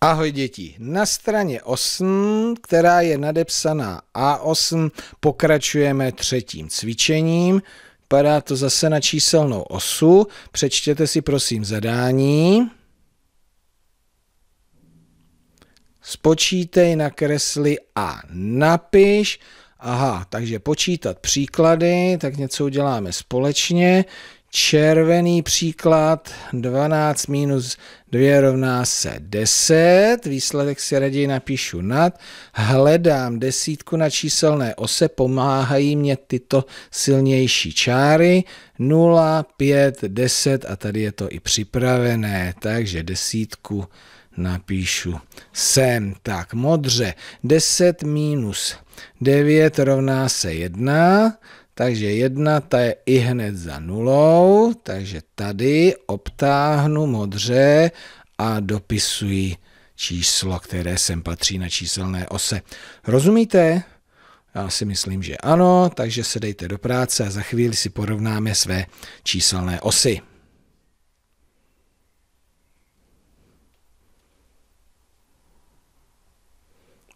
Ahoj děti, na straně 8, která je nadepsaná A8, pokračujeme třetím cvičením. Padá to zase na číselnou osu. Přečtěte si prosím zadání. Spočítej, nakresli a napiš. Aha, takže počítat příklady, tak něco uděláme společně červený příklad, 12 minus 2 rovná se 10, výsledek si raději napíšu nad, hledám desítku na číselné ose, pomáhají mě tyto silnější čáry, 0, 5, 10 a tady je to i připravené, takže desítku napíšu sem. Tak, modře, 10 minus 9 rovná se 1, takže jedna, ta je i hned za nulou, takže tady obtáhnu modře a dopisuji číslo, které sem patří na číselné ose. Rozumíte? Já si myslím, že ano, takže se dejte do práce a za chvíli si porovnáme své číselné osy.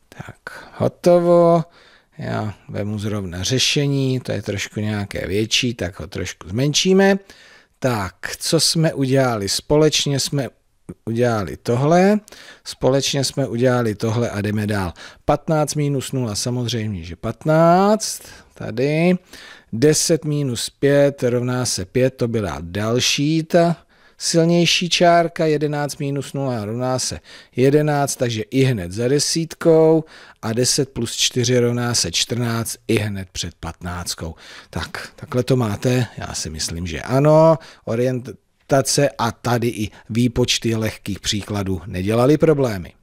Tak, hotovo. Já vemu zrovna řešení, to je trošku nějaké větší, tak ho trošku zmenšíme. Tak, co jsme udělali? Společně jsme udělali tohle, společně jsme udělali tohle a jdeme dál. 15 minus 0, samozřejmě, že 15, tady. 10 minus 5 rovná se 5, to byla další ta Silnější čárka 11 minus 0 rovná se 11, takže i hned za desítkou a 10 plus 4 rovná se 14 i hned před 15. Tak, takhle to máte, já si myslím, že ano. orientace a tady i výpočty lehkých příkladů nedělali problémy.